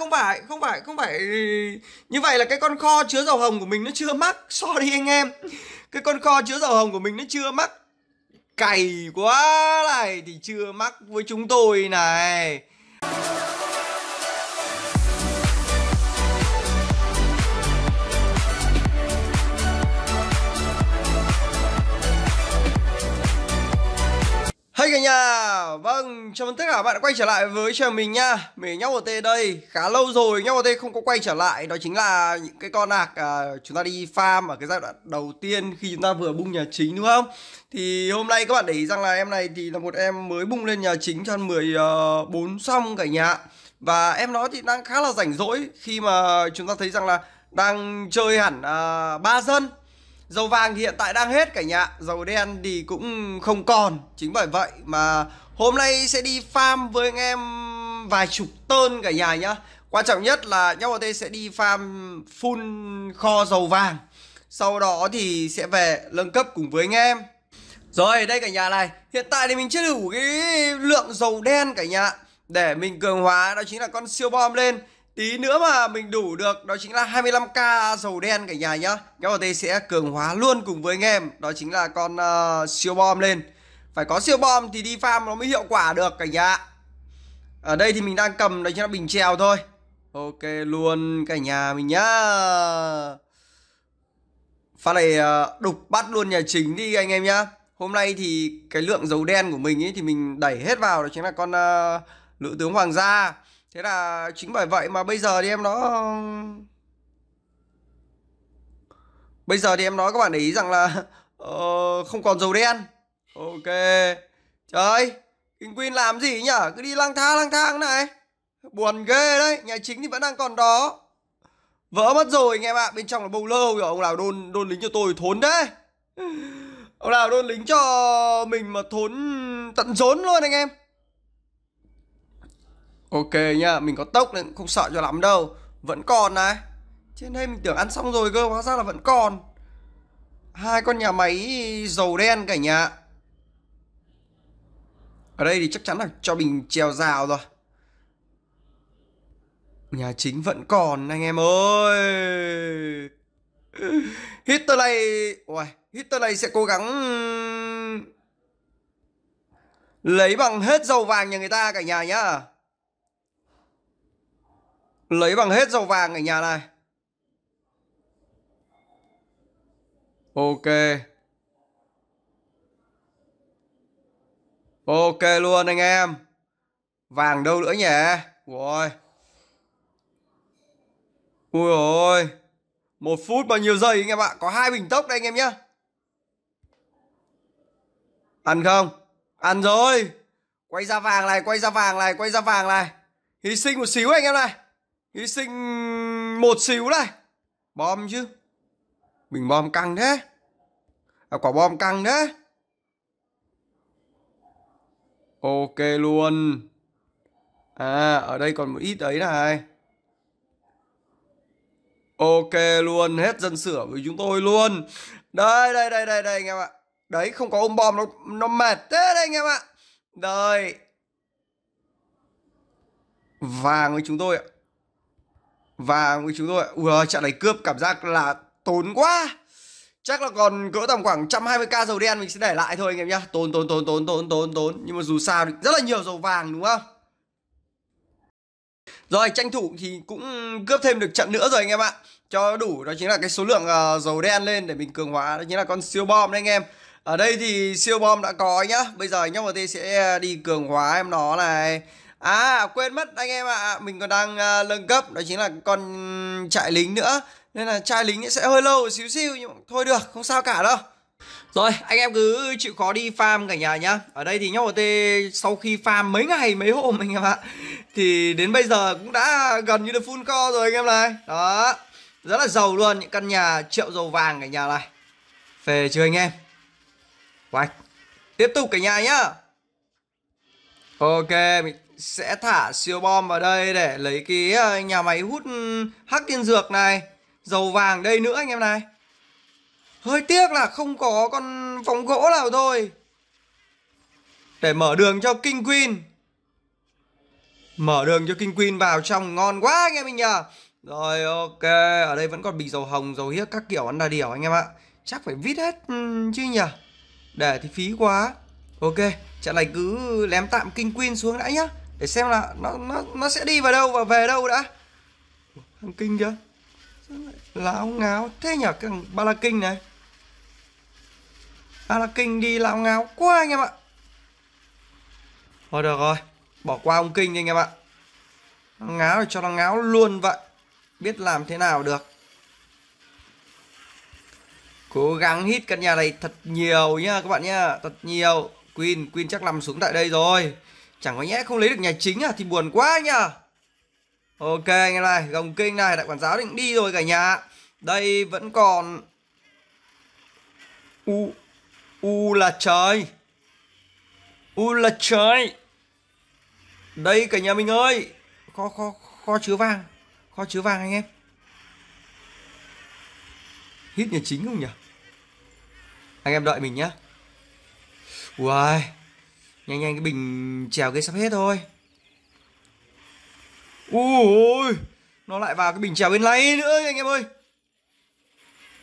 không phải không phải không phải như vậy là cái con kho chứa dầu hồng của mình nó chưa mắc sorry anh em cái con kho chứa dầu hồng của mình nó chưa mắc cày quá này thì chưa mắc với chúng tôi này cả nhà, vâng, chào mừng tất cả bạn đã quay trở lại với channel mình nha Mình nhóc ot đây, khá lâu rồi nhóc ot không có quay trở lại Đó chính là những cái con ạc à, chúng ta đi farm ở cái giai đoạn đầu tiên khi chúng ta vừa bung nhà chính đúng không Thì hôm nay các bạn để ý rằng là em này thì là một em mới bung lên nhà chính cho 14 ờ, xong cả nhà Và em nó thì đang khá là rảnh rỗi khi mà chúng ta thấy rằng là đang chơi hẳn à, ba dân Dầu vàng thì hiện tại đang hết cả nhà Dầu đen thì cũng không còn Chính bởi vậy mà hôm nay sẽ đi farm với anh em vài chục tơn cả nhà nhá Quan trọng nhất là nhau T sẽ đi farm full kho dầu vàng Sau đó thì sẽ về nâng cấp cùng với anh em Rồi đây cả nhà này Hiện tại thì mình chưa đủ cái lượng dầu đen cả nhà Để mình cường hóa đó chính là con siêu bom lên Tí nữa mà mình đủ được đó chính là 25k dầu đen cả nhà nhá. Nhóm RT sẽ cường hóa luôn cùng với anh em, đó chính là con uh, siêu bom lên. Phải có siêu bom thì đi farm nó mới hiệu quả được cả nhà. Ở đây thì mình đang cầm đó chính là bình trèo thôi. Ok luôn cả nhà mình nhá. Phát này ờ, đục bắt luôn nhà chính đi anh em nhá. Hôm nay thì cái lượng dầu đen của mình ấy thì mình đẩy hết vào đó chính là con uh, lữ tướng hoàng gia thế là chính bởi vậy mà bây giờ thì em nó bây giờ thì em nói các bạn để ý rằng là uh, không còn dầu đen ok trời king queen làm gì nhở cứ đi lang thang lang thang này buồn ghê đấy nhà chính thì vẫn đang còn đó vỡ mất rồi anh em ạ bên trong là bầu lơ rồi ông nào đôn đôn lính cho tôi thốn đấy ông nào đôn lính cho mình mà thốn tận rốn luôn anh em Ok nha, mình có tốc nên không sợ cho lắm đâu Vẫn còn này Trên đây mình tưởng ăn xong rồi cơ, hóa ra là vẫn còn Hai con nhà máy dầu đen cả nhà Ở đây thì chắc chắn là cho mình trèo rào rồi Nhà chính vẫn còn anh em ơi Hitler này Uầy, Hitler này sẽ cố gắng Lấy bằng hết dầu vàng nhà người ta cả nhà nhá lấy bằng hết dầu vàng ở nhà này ok ok luôn anh em vàng đâu nữa nhỉ rồi ui ôi một phút bao nhiêu giây anh em ạ có hai bình tốc đây anh em nhá ăn không ăn rồi quay ra vàng này quay ra vàng này quay ra vàng này hy sinh một xíu anh em này hy sinh một xíu này bom chứ mình bom căng thế à, quả bom căng thế ok luôn à ở đây còn một ít ấy này ok luôn hết dân sửa với chúng tôi luôn đây đây đây đây đây anh em ạ đấy không có ôm bom nó nó mệt thế đây anh em ạ đây vàng với chúng tôi ạ và chúng tôi Ui trận này cướp cảm giác là tốn quá Chắc là còn cỡ tầm khoảng 120k dầu đen mình sẽ để lại thôi anh em nhá Tốn tốn tốn tốn tốn tốn tốn Nhưng mà dù sao thì rất là nhiều dầu vàng đúng không Rồi tranh thủ thì cũng cướp thêm được trận nữa rồi anh em ạ Cho đủ đó chính là cái số lượng uh, dầu đen lên để mình cường hóa Đó chính là con siêu bom đấy anh em Ở đây thì siêu bom đã có nhá Bây giờ nhóc MT sẽ ờ, đi cường hóa em nó này À quên mất anh em ạ à. Mình còn đang uh, à, lâng cấp Đó chính là con trại lính nữa Nên là trại lính sẽ hơi lâu xíu xíu Nhưng thôi được không sao cả đâu rồi anh em cứ chịu khó đi farm cả nhà nhá Ở đây thì nhóc tê sau khi farm mấy ngày mấy hôm anh em ạ Thì đến bây giờ cũng đã gần như là full co rồi anh em này Đó Rất là giàu luôn những căn nhà triệu dầu vàng cả nhà này về chưa anh em Quạch Tiếp tục cả nhà nhá Ok mình sẽ thả siêu bom vào đây để lấy cái ờ, nhà máy hút ừ, hắc tiên dược này dầu vàng đây nữa anh em này hơi tiếc là không có con phóng gỗ nào thôi để mở đường cho King Queen Mở đường cho King Queen vào trong Ngon quá anh em mình nhờ Rồi ok Ở đây vẫn còn bị dầu hồng Dầu hiếc các kiểu ăn đa điểu anh em ạ Chắc phải vít hết ừ, chứ nhỉ Để thì phí quá Ok trận này cứ lém tạm King Queen xuống đã nhá để xem là nó nó nó sẽ đi vào đâu và về đâu đã thằng kinh chưa láo ngáo thế nhở cái ba la kinh này ba la kinh đi láo ngáo quá anh em ạ thôi được rồi bỏ qua ông kinh đi anh em ạ nó ngáo thì cho nó ngáo luôn vậy biết làm thế nào được cố gắng hít căn nhà này thật nhiều nhá các bạn nhá thật nhiều queen queen chắc nằm xuống tại đây rồi Chẳng có nhẽ không lấy được nhà chính à Thì buồn quá anh nhờ Ok anh em này Gồng kinh này Đại quản giáo định đi rồi cả nhà Đây vẫn còn U U là trời U là trời Đây cả nhà mình ơi Kho kho kho chứa vàng Kho chứa vàng anh em Hít nhà chính không nhỉ Anh em đợi mình nhá Uầy wow nhanh nhanh cái bình trèo cái sắp hết thôi ui nó lại vào cái bình trèo bên lay nữa anh em ơi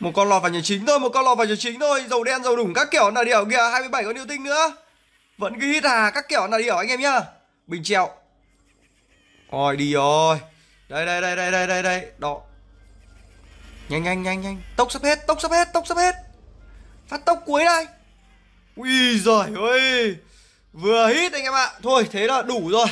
một con lọt vào nhà chính thôi một con lọt vào nhà chính thôi dầu đen dầu đủng các kiểu là điều kìa 27 con yêu tinh nữa vẫn cứ hít hà các kiểu là điều anh em nhá bình trèo ôi đi rồi đây đây đây đây đây đây đây đó nhanh nhanh nhanh nhanh tốc sắp hết tốc sắp hết tốc sắp hết phát tốc cuối đây ui giời ơi Vừa hít anh em ạ Thôi thế là đủ rồi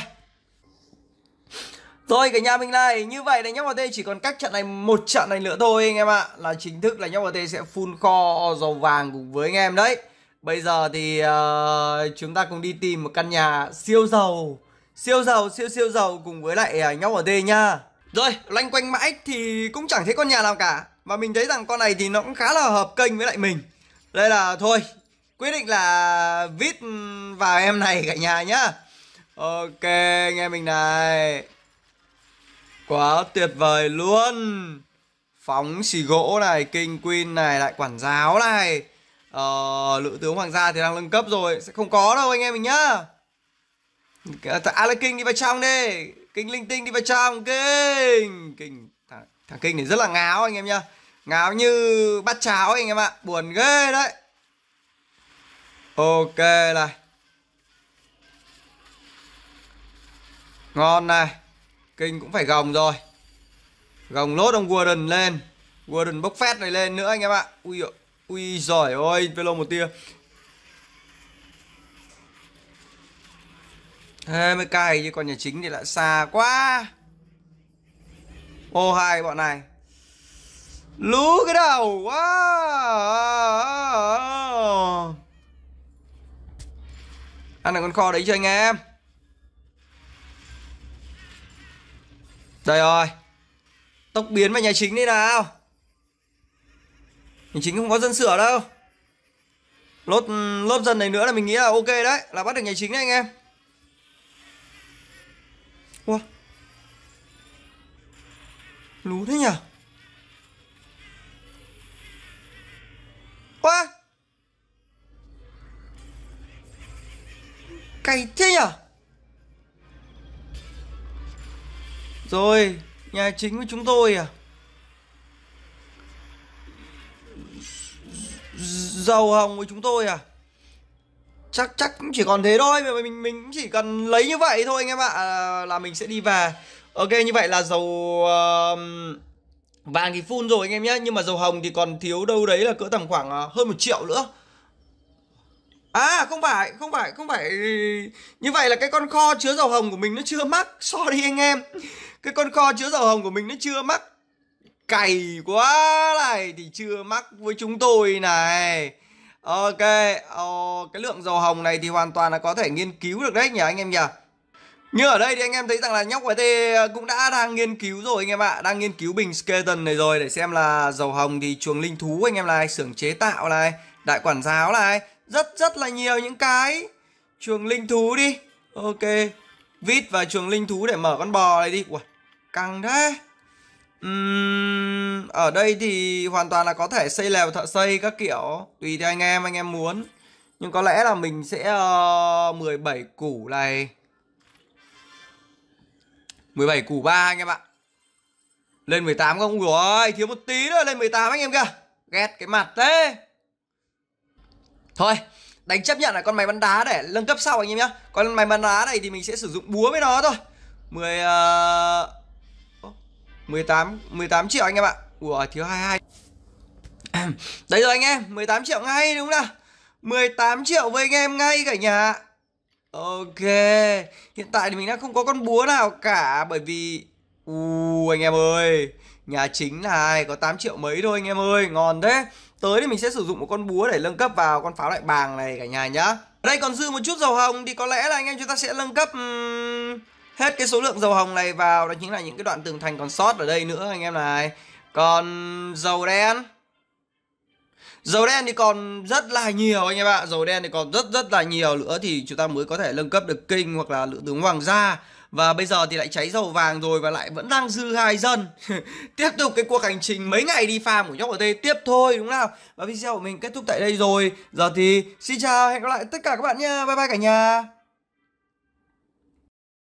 rồi cả nhà mình này, như vậy là nhóc MT chỉ còn cách trận này một trận này nữa thôi anh em ạ. Là chính thức là nhóc MT sẽ full kho dầu vàng cùng với anh em đấy. Bây giờ thì uh, chúng ta cùng đi tìm một căn nhà siêu giàu, siêu giàu, siêu siêu giàu cùng với lại uh, nhóc MT nha. Rồi, loanh quanh mãi thì cũng chẳng thấy con nhà nào cả. và mình thấy rằng con này thì nó cũng khá là hợp kênh với lại mình. Đây là thôi, quyết định là vít vào em này cả nhà nhá ok anh em mình này quá tuyệt vời luôn phóng xì gỗ này king queen này lại quản giáo này ờ, lữ tướng hoàng gia thì đang nâng cấp rồi sẽ không có đâu anh em mình nhá ala king đi vào trong đi kinh linh tinh đi vào trong kinh kinh thằng, kinh này rất là ngáo anh em nhá ngáo như bắt cháo anh em ạ buồn ghê đấy ok này ngon này kinh cũng phải gồng rồi gồng lốt ông warden lên warden bốc phét này lên nữa anh em ạ ui dồi, ui giỏi ôi velo một tia Ê, mới cay chứ còn nhà chính thì lại xa quá ô hai bọn này lú cái đầu quá wow. ăn được con kho đấy cho anh em đây rồi tốc biến vào nhà chính đi nào nhà chính không có dân sửa đâu lốt lốt dân này nữa là mình nghĩ là ok đấy là bắt được nhà chính đấy anh em Ủa. lú thế nhỉ quá cay thế nhở rồi nhà chính của chúng tôi à dầu hồng của chúng tôi à chắc chắc cũng chỉ còn thế thôi mà mình mình chỉ cần lấy như vậy thôi anh em ạ à, là mình sẽ đi về ok như vậy là dầu uh, um, vàng thì full rồi anh em nhé nhưng mà dầu hồng thì còn thiếu đâu đấy là cỡ tầm khoảng à, hơn một triệu nữa À không phải, không phải, không phải Như vậy là cái con kho chứa dầu hồng của mình nó chưa mắc Sorry anh em Cái con kho chứa dầu hồng của mình nó chưa mắc Cày quá này Thì chưa mắc với chúng tôi này Ok, ờ, cái lượng dầu hồng này thì hoàn toàn là có thể nghiên cứu được đấy nhỉ anh em nhỉ như ở đây thì anh em thấy rằng là nhóc YT ờ, cũng đã đang nghiên cứu rồi anh em ạ Đang nghiên cứu bình skeleton này rồi để xem là dầu hồng thì chuồng linh thú anh em này Xưởng chế tạo này, đại quản giáo này rất rất là nhiều những cái chuồng linh thú đi ok vít và chuồng linh thú để mở con bò này đi Ui, căng thế uhm, ở đây thì hoàn toàn là có thể xây lèo thợ xây các kiểu tùy theo anh em anh em muốn nhưng có lẽ là mình sẽ uh, ờ, 17 củ này 17 củ 3 anh em ạ Lên 18 không? Ui rồi thiếu một tí nữa lên 18 anh em kìa Ghét cái mặt thế Thôi đánh chấp nhận là con máy bắn đá để nâng cấp sau anh em nhá Con máy bắn đá này thì mình sẽ sử dụng búa với nó thôi 10 uh, 18 18 triệu anh em ạ Ủa thiếu 22 Đấy rồi anh em 18 triệu ngay đúng không nào 18 triệu với anh em ngay cả nhà Ok Hiện tại thì mình đang không có con búa nào cả Bởi vì Ui anh em ơi Nhà chính này có 8 triệu mấy thôi anh em ơi Ngon thế tới thì mình sẽ sử dụng một con búa để nâng cấp vào con pháo loại bàng này cả nhà nhá ở đây còn dư một chút dầu hồng thì có lẽ là anh em chúng ta sẽ nâng cấp hết cái số lượng dầu hồng này vào đó chính là những cái đoạn tường thành còn sót ở đây nữa anh em này còn dầu đen Dầu đen thì còn rất là nhiều anh em ạ Dầu đen thì còn rất rất là nhiều nữa Thì chúng ta mới có thể nâng cấp được kinh Hoặc là lựa tướng hoàng gia và bây giờ thì lại cháy dầu vàng rồi và lại vẫn đang dư hai dân tiếp tục cái cuộc hành trình mấy ngày đi farm của nhóc ở đây tiếp thôi đúng nào và video của mình kết thúc tại đây rồi giờ thì xin chào hẹn gặp lại tất cả các bạn nha bye bye cả nhà